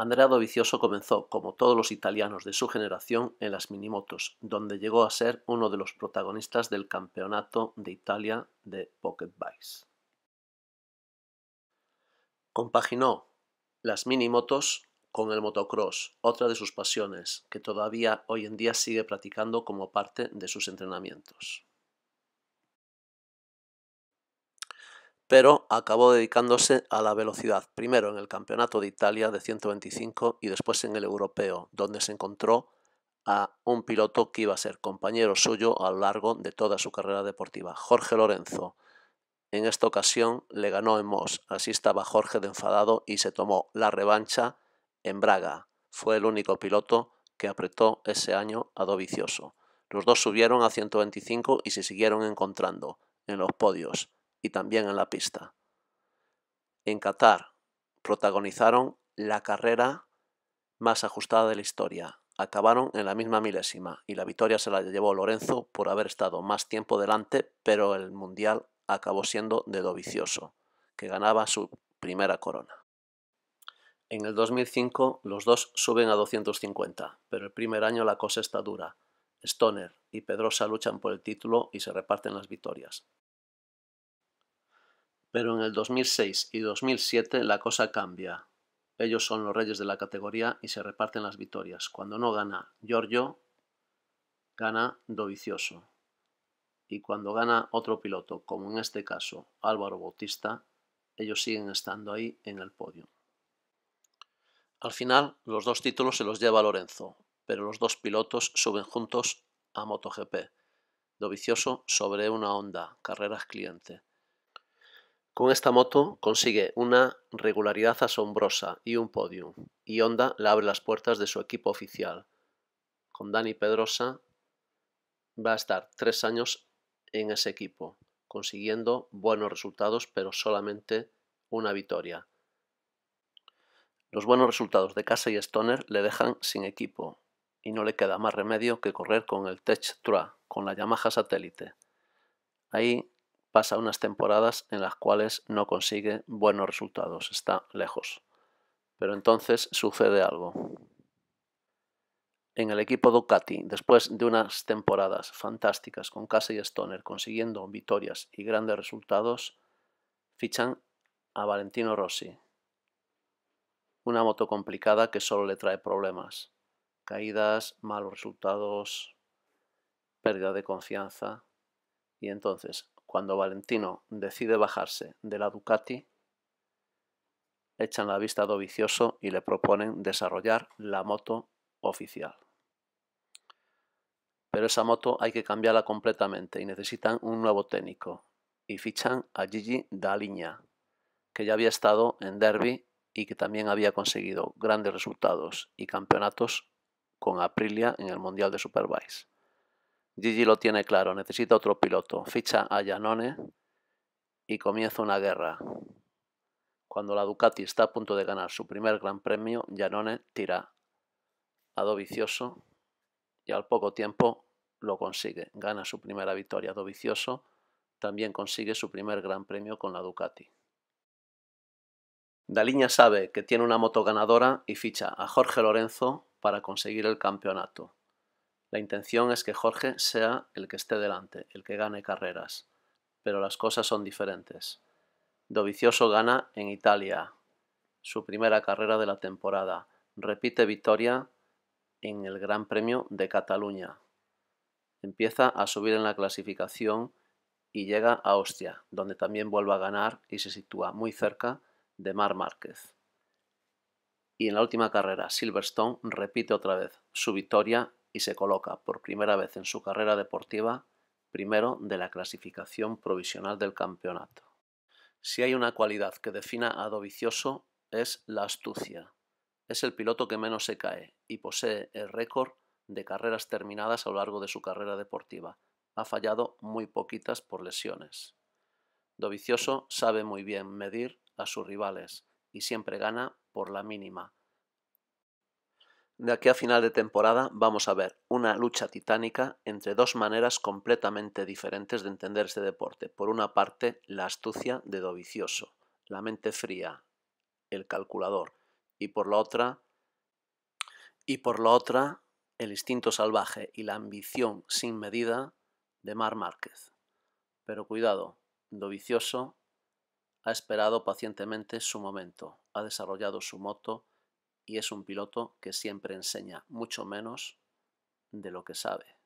Andrea Vicioso comenzó, como todos los italianos de su generación, en las minimotos, donde llegó a ser uno de los protagonistas del Campeonato de Italia de Pocket Bikes. Compaginó las minimotos con el motocross, otra de sus pasiones, que todavía hoy en día sigue practicando como parte de sus entrenamientos. pero acabó dedicándose a la velocidad, primero en el Campeonato de Italia de 125 y después en el Europeo, donde se encontró a un piloto que iba a ser compañero suyo a lo largo de toda su carrera deportiva, Jorge Lorenzo. En esta ocasión le ganó en Moss, así estaba Jorge de enfadado y se tomó la revancha en Braga. Fue el único piloto que apretó ese año a Dovicioso. Los dos subieron a 125 y se siguieron encontrando en los podios y también en la pista. En Qatar protagonizaron la carrera más ajustada de la historia. Acabaron en la misma milésima y la victoria se la llevó Lorenzo por haber estado más tiempo delante, pero el Mundial acabó siendo de Dovicioso, que ganaba su primera corona. En el 2005 los dos suben a 250, pero el primer año la cosa está dura. Stoner y Pedrosa luchan por el título y se reparten las victorias. Pero en el 2006 y 2007 la cosa cambia. Ellos son los reyes de la categoría y se reparten las victorias. Cuando no gana Giorgio, gana Dovicioso. Y cuando gana otro piloto, como en este caso Álvaro Bautista, ellos siguen estando ahí en el podio. Al final, los dos títulos se los lleva Lorenzo, pero los dos pilotos suben juntos a MotoGP. Dovicioso sobre una onda, carreras cliente. Con esta moto consigue una regularidad asombrosa y un podium, y Honda le abre las puertas de su equipo oficial. Con Dani Pedrosa va a estar tres años en ese equipo, consiguiendo buenos resultados, pero solamente una victoria. Los buenos resultados de Casa y Stoner le dejan sin equipo y no le queda más remedio que correr con el Tech True con la Yamaha satélite. Ahí pasa unas temporadas en las cuales no consigue buenos resultados, está lejos. Pero entonces sucede algo. En el equipo Ducati, después de unas temporadas fantásticas con Casey Stoner consiguiendo victorias y grandes resultados, fichan a Valentino Rossi. Una moto complicada que solo le trae problemas. Caídas, malos resultados, pérdida de confianza. Y entonces cuando Valentino decide bajarse de la Ducati, echan la vista a Dovicioso y le proponen desarrollar la moto oficial. Pero esa moto hay que cambiarla completamente y necesitan un nuevo técnico. Y fichan a Gigi Daliña, que ya había estado en Derby y que también había conseguido grandes resultados y campeonatos con Aprilia en el Mundial de Superbikes. Gigi lo tiene claro, necesita otro piloto, ficha a Janone y comienza una guerra. Cuando la Ducati está a punto de ganar su primer gran premio, Janone tira a Dovicioso y al poco tiempo lo consigue. Gana su primera victoria. Dovicioso también consigue su primer gran premio con la Ducati. Daliña sabe que tiene una moto ganadora y ficha a Jorge Lorenzo para conseguir el campeonato. La intención es que Jorge sea el que esté delante, el que gane carreras. Pero las cosas son diferentes. Dovicioso gana en Italia, su primera carrera de la temporada. Repite victoria en el Gran Premio de Cataluña. Empieza a subir en la clasificación y llega a Austria, donde también vuelve a ganar y se sitúa muy cerca de Mar Márquez. Y en la última carrera, Silverstone repite otra vez su victoria y se coloca por primera vez en su carrera deportiva primero de la clasificación provisional del campeonato. Si hay una cualidad que defina a Dovicioso es la astucia. Es el piloto que menos se cae y posee el récord de carreras terminadas a lo largo de su carrera deportiva. Ha fallado muy poquitas por lesiones. Dovicioso sabe muy bien medir a sus rivales y siempre gana por la mínima, de aquí a final de temporada vamos a ver una lucha titánica entre dos maneras completamente diferentes de entender este deporte. Por una parte, la astucia de Dovicioso, la mente fría, el calculador, y por la otra, y por la otra, el instinto salvaje y la ambición sin medida de Mar Márquez. Pero cuidado, Dovicioso ha esperado pacientemente su momento, ha desarrollado su moto y es un piloto que siempre enseña mucho menos de lo que sabe.